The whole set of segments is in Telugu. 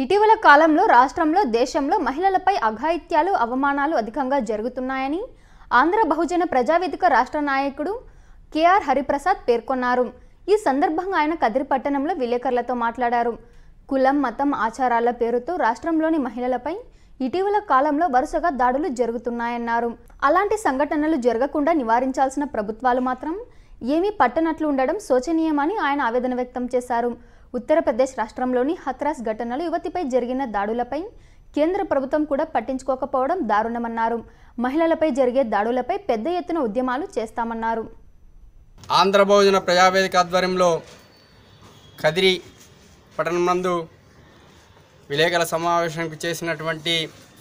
ఇటీవల కాలంలో రాష్ట్రంలో దేశంలో మహిళలపై అఘాయిత్యాలు అవమానాలు అధికంగా జరుగుతున్నాయని ఆంధ్ర బహుజన ప్రజావేదిక రాష్ట్ర నాయకుడు కేఆర్ హరిప్రసాద్ పేర్కొన్నారు ఈ సందర్భంగా ఆయన కదిరి పట్టణంలో విలేకరులతో మాట్లాడారు కులం మతం ఆచారాల పేరుతో రాష్ట్రంలోని మహిళలపై ఇటీవల కాలంలో వరుసగా దాడులు జరుగుతున్నాయన్నారు అలాంటి సంఘటనలు జరగకుండా నివారించాల్సిన ప్రభుత్వాలు మాత్రం ఏమీ పట్టనట్లు ఉండడం శోచనీయమని ఆయన ఆవేదన వ్యక్తం చేశారు ఉత్తరప్రదేశ్ రాష్ట్రంలోని హత్రాస్ ఘటనలు యువతిపై జరిగిన దాడులపై కేంద్ర ప్రభుత్వం కూడా పట్టించుకోకపోవడం దారుణమన్నారు మహిళలపై జరిగే దాడులపై పెద్ద ఎత్తున ఉద్యమాలు చేస్తామన్నారు ఆంధ్ర భోజన ప్రజావేదిక ఆధ్వర్యంలో కదిరి పట్టణమందు నందు విలేకరుల సమావేశానికి చేసినటువంటి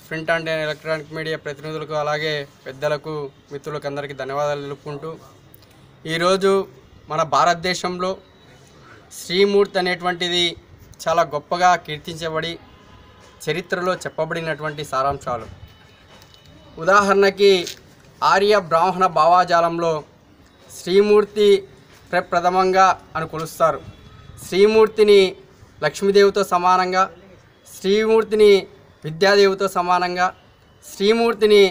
ప్రింట్ అండ్ ఎలక్ట్రానిక్ మీడియా ప్రతినిధులకు అలాగే పెద్దలకు మిత్రులకు అందరికీ ధన్యవాదాలు తెలుపుకుంటూ ఈరోజు మన భారతదేశంలో శ్రీమూర్తి అనేటువంటిది చాలా గొప్పగా కీర్తించబడి చరిత్రలో చెప్పబడినటువంటి సారాంశాలు ఉదాహరణకి ఆర్య బ్రాహ్మణ భావాజాలంలో శ్రీమూర్తి ప్రప్రథమంగా అని కొలుస్తారు శ్రీమూర్తిని లక్ష్మీదేవితో సమానంగా శ్రీమూర్తిని విద్యాదేవితో సమానంగా శ్రీమూర్తిని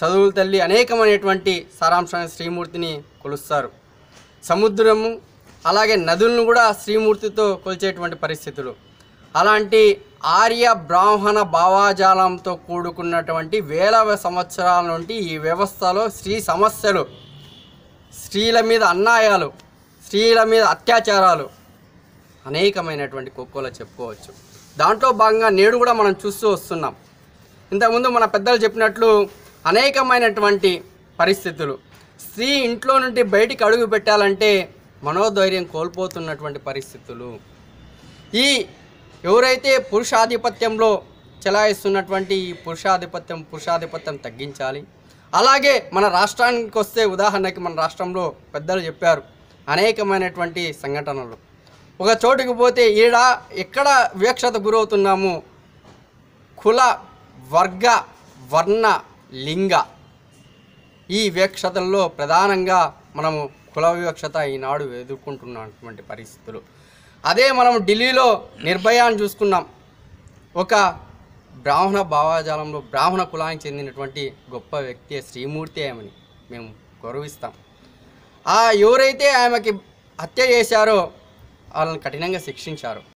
చదువుల తల్లి అనేకమైనటువంటి సారాంశాన్ని శ్రీమూర్తిని కొలుస్తారు సముద్రము అలాగే నదులను కూడా శ్రీమూర్తితో కొలిచేటువంటి పరిస్థితులు అలాంటి ఆర్య బ్రాహ్మణ భావాజాలంతో కూడుకున్నటువంటి వేల సంవత్సరాల నుండి ఈ వ్యవస్థలో స్త్రీ సమస్యలు స్త్రీల మీద అన్యాయాలు స్త్రీల మీద అత్యాచారాలు అనేకమైనటువంటి కుక్కలు చెప్పుకోవచ్చు దాంట్లో భాగంగా నేడు కూడా మనం చూస్తూ వస్తున్నాం ఇంతకుముందు మన పెద్దలు చెప్పినట్లు అనేకమైనటువంటి పరిస్థితులు స్త్రీ ఇంట్లో నుండి బయటికి అడుగు పెట్టాలంటే మనోధైర్యం కోల్పోతున్నటువంటి పరిస్థితులు ఈ ఎవరైతే పురుషాధిపత్యంలో చెలాయిస్తున్నటువంటి ఈ పురుషాధిపత్యం పురుషాధిపత్యం తగ్గించాలి అలాగే మన రాష్ట్రానికి వస్తే ఉదాహరణకి మన రాష్ట్రంలో పెద్దలు చెప్పారు అనేకమైనటువంటి సంఘటనలు ఒక చోటుకి పోతే ఈడ ఎక్కడ వివక్షత గురవుతున్నాము కుల వర్గ వర్ణ లింగ ఈ వివక్షతల్లో ప్రధానంగా మనము కుల వివక్షత ఈనాడు ఎదుర్కొంటున్నటువంటి పరిస్థితులు అదే మనం ఢిల్లీలో నిర్భయాన్ని చూసుకున్నాం ఒక బ్రాహ్మణ భావాజాలంలో బ్రాహ్మణ కులానికి చెందినటువంటి గొప్ప వ్యక్తి శ్రీమూర్తి ఆమెని మేము గౌరవిస్తాం ఆ ఎవరైతే ఆమెకి హత్య చేశారో వాళ్ళని కఠినంగా శిక్షించారు